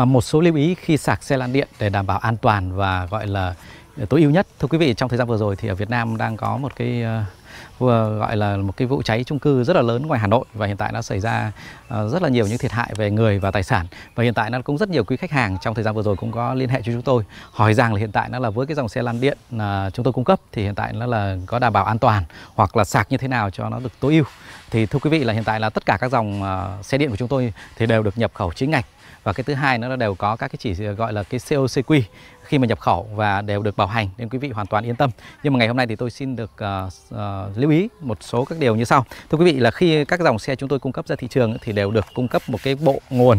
À, một số lưu ý khi sạc xe lăn điện để đảm bảo an toàn và gọi là tối ưu nhất. Thưa quý vị, trong thời gian vừa rồi thì ở Việt Nam đang có một cái ờ, vừa gọi là một cái vụ cháy chung cư rất là lớn ngoài Hà Nội và hiện tại nó xảy ra ờ, rất là nhiều những thiệt hại về người và tài sản và hiện tại nó cũng rất nhiều quý khách hàng trong thời gian vừa rồi cũng có liên hệ cho chúng tôi hỏi rằng là hiện tại nó là với cái dòng xe lăn điện ờ, chúng tôi cung cấp thì hiện tại nó là có đảm bảo an toàn hoặc là sạc như thế nào cho nó được tối ưu thì thưa quý vị là hiện tại là tất cả các dòng xe điện của chúng tôi thì đều được nhập khẩu chính ngạch và cái thứ hai nữa là đều có các cái chỉ gọi là cái COCQ khi mà nhập khẩu và đều được bảo hành nên quý vị hoàn toàn yên tâm. Nhưng mà ngày hôm nay thì tôi xin được uh, uh, lưu ý một số các điều như sau. Thưa quý vị là khi các dòng xe chúng tôi cung cấp ra thị trường thì đều được cung cấp một cái bộ nguồn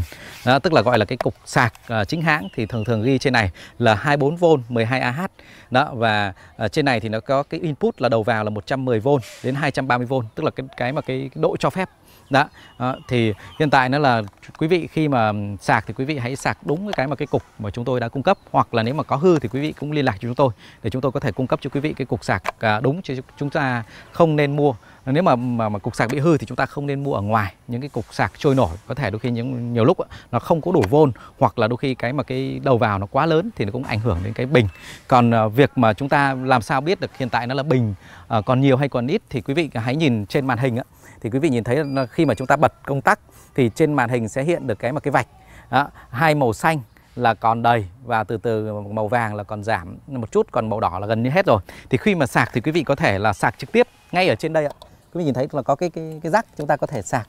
uh, tức là gọi là cái cục sạc uh, chính hãng thì thường thường ghi trên này là 24V 12Ah. Đó và uh, trên này thì nó có cái input là đầu vào là 110V đến 230V tức là cái cái mà cái độ cho phép đó à, thì hiện tại nó là quý vị khi mà sạc thì quý vị hãy sạc đúng cái mà cái cục mà chúng tôi đã cung cấp hoặc là nếu mà có hư thì quý vị cũng liên lạc cho chúng tôi để chúng tôi có thể cung cấp cho quý vị cái cục sạc à, đúng chứ chúng ta không nên mua nếu mà, mà mà cục sạc bị hư thì chúng ta không nên mua ở ngoài những cái cục sạc trôi nổi có thể đôi khi những nhiều lúc nó không có đủ vôn hoặc là đôi khi cái mà cái đầu vào nó quá lớn thì nó cũng ảnh hưởng đến cái bình còn à, việc mà chúng ta làm sao biết được hiện tại nó là bình à, còn nhiều hay còn ít thì quý vị hãy nhìn trên màn hình á thì quý vị nhìn thấy khi mà chúng ta bật công tắc thì trên màn hình sẽ hiện được cái mà cái vạch đó, hai màu xanh là còn đầy và từ từ màu vàng là còn giảm một chút còn màu đỏ là gần như hết rồi thì khi mà sạc thì quý vị có thể là sạc trực tiếp ngay ở trên đây ạ quý vị nhìn thấy là có cái cái, cái rắc chúng ta có thể sạc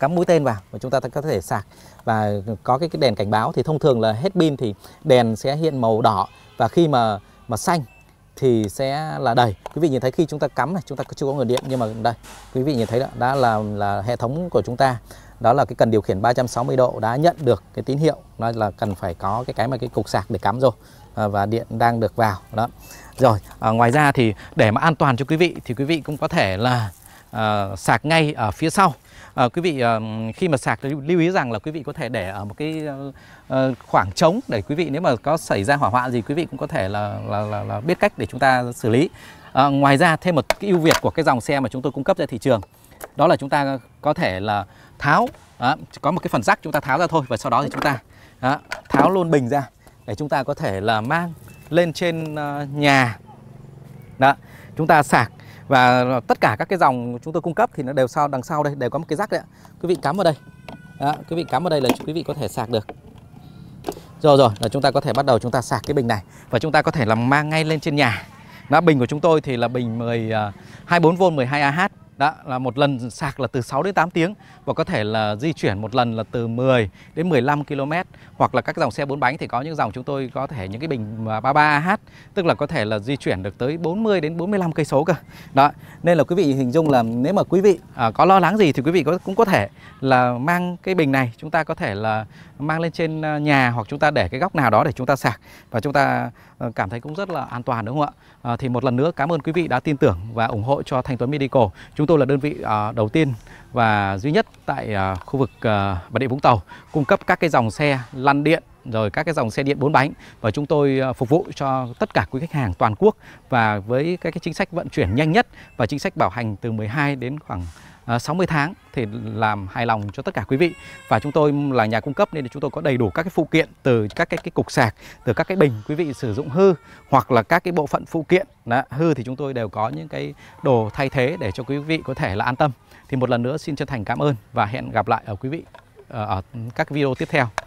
cắm mũi tên vào và chúng ta có thể sạc và có cái, cái đèn cảnh báo thì thông thường là hết pin thì đèn sẽ hiện màu đỏ và khi mà mà xanh thì sẽ là đầy quý vị nhìn thấy khi chúng ta cắm này chúng ta chưa có nguồn điện nhưng mà đây quý vị nhìn thấy đó đã là là hệ thống của chúng ta đó là cái cần điều khiển 360 độ đã nhận được cái tín hiệu đó là cần phải có cái cái mà cái cục sạc để cắm rồi à, và điện đang được vào đó rồi à, ngoài ra thì để mà an toàn cho quý vị thì quý vị cũng có thể là à, sạc ngay ở phía sau à, quý vị à, khi mà sạc thì lưu ý rằng là quý vị có thể để ở một cái à, à khoảng trống để quý vị nếu mà có xảy ra hỏa hoạn gì quý vị cũng có thể là là, là, là biết cách để chúng ta xử lý à, ngoài ra thêm một cái ưu việt của cái dòng xe mà chúng tôi cung cấp ra thị trường đó là chúng ta có thể là tháo đó, có một cái phần rắc chúng ta tháo ra thôi và sau đó thì chúng ta đó, tháo luôn bình ra để chúng ta có thể là mang lên trên ờ, nhà đó chúng ta sạc và tất cả các cái dòng chúng tôi cung cấp thì nó đều sau đằng sau đây đều có một cái rắc đấy quý vị cắm vào đây đó, quý vị cắm vào đây là quý vị có thể sạc được rồi rồi là chúng ta có thể bắt đầu chúng ta sạc cái bình này và chúng ta có thể là mang ngay lên trên nhà đó, bình của chúng tôi thì là bình 10 24V 12Ah đó, là một lần sạc là từ 6 đến 8 tiếng và có thể là di chuyển một lần là từ 10 đến 15 km hoặc là các dòng xe bốn bánh thì có những dòng chúng tôi có thể những cái bình 33 ah tức là có thể là di chuyển được tới 40 đến 45 cây số cơ. Đó, nên là quý vị hình dung là nếu mà quý vị à, có lo lắng gì thì quý vị có, cũng có thể là mang cái bình này chúng ta có thể là mang lên trên à, nhà hoặc chúng ta để cái góc nào đó để chúng ta sạc và chúng ta à, cảm thấy cũng rất là an toàn đúng không ạ? À, thì một lần nữa cảm ơn quý vị đã tin tưởng và ủng hộ cho Thanh Tuấn Medical. Chúng tôi là đơn vị à, đầu tiên và duy nhất tại à, khu vực à, Bà Rịa Vũng Tàu cung cấp các cái dòng xe lăn điện rồi các cái dòng xe điện bốn bánh và chúng tôi phục vụ cho tất cả quý khách hàng toàn quốc và với các cái chính sách vận chuyển nhanh nhất và chính sách bảo hành từ 12 đến khoảng 60 à, tháng thì làm hài lòng cho tất cả quý vị và chúng tôi là nhà cung cấp nên chúng tôi có đầy đủ các cái phụ kiện từ các cái, cái cục sạc từ các cái bình quý vị sử dụng hư hoặc là các cái bộ phận phụ kiện đã hư thì chúng tôi đều có những cái đồ thay thế để cho quý vị có thể là an tâm thì một lần nữa xin chân thành cảm ơn và hẹn gặp lại ở quý vị ờ, ở các video tiếp theo